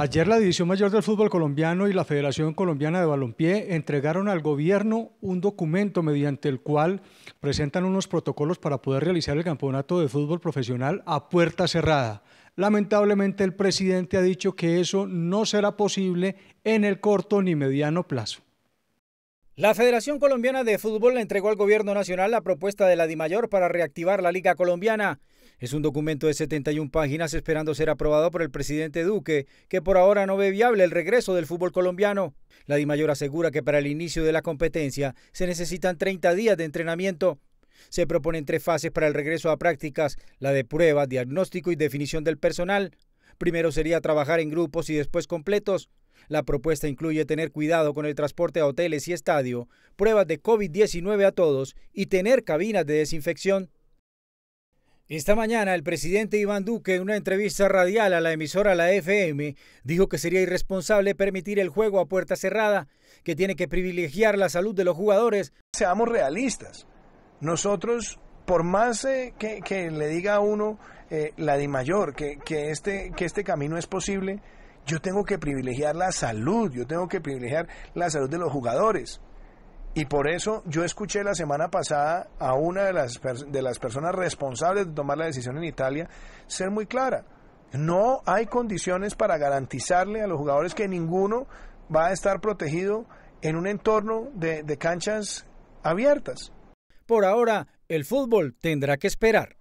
Ayer la División Mayor del Fútbol Colombiano y la Federación Colombiana de Balompié entregaron al gobierno un documento mediante el cual presentan unos protocolos para poder realizar el campeonato de fútbol profesional a puerta cerrada. Lamentablemente el presidente ha dicho que eso no será posible en el corto ni mediano plazo. La Federación Colombiana de Fútbol le entregó al Gobierno Nacional la propuesta de la DIMAYOR para reactivar la Liga Colombiana. Es un documento de 71 páginas esperando ser aprobado por el presidente Duque, que por ahora no ve viable el regreso del fútbol colombiano. La DIMAYOR asegura que para el inicio de la competencia se necesitan 30 días de entrenamiento. Se proponen tres fases para el regreso a prácticas, la de prueba, diagnóstico y definición del personal. Primero sería trabajar en grupos y después completos. La propuesta incluye tener cuidado con el transporte a hoteles y estadio, pruebas de COVID-19 a todos y tener cabinas de desinfección. Esta mañana el presidente Iván Duque en una entrevista radial a la emisora La FM dijo que sería irresponsable permitir el juego a puerta cerrada, que tiene que privilegiar la salud de los jugadores. Seamos realistas. Nosotros, por más eh, que, le diga a uno eh, la Di Mayor que, este, que este camino es posible, yo tengo que privilegiar la salud, yo tengo que privilegiar la salud de los jugadores. Y por eso yo escuché la semana pasada a una de las, de las personas responsables de tomar la decisión en Italia ser muy clara. No hay condiciones para garantizarle a los jugadores que ninguno va a estar protegido en un entorno de, de canchas abiertas. Por ahora, el fútbol tendrá que esperar.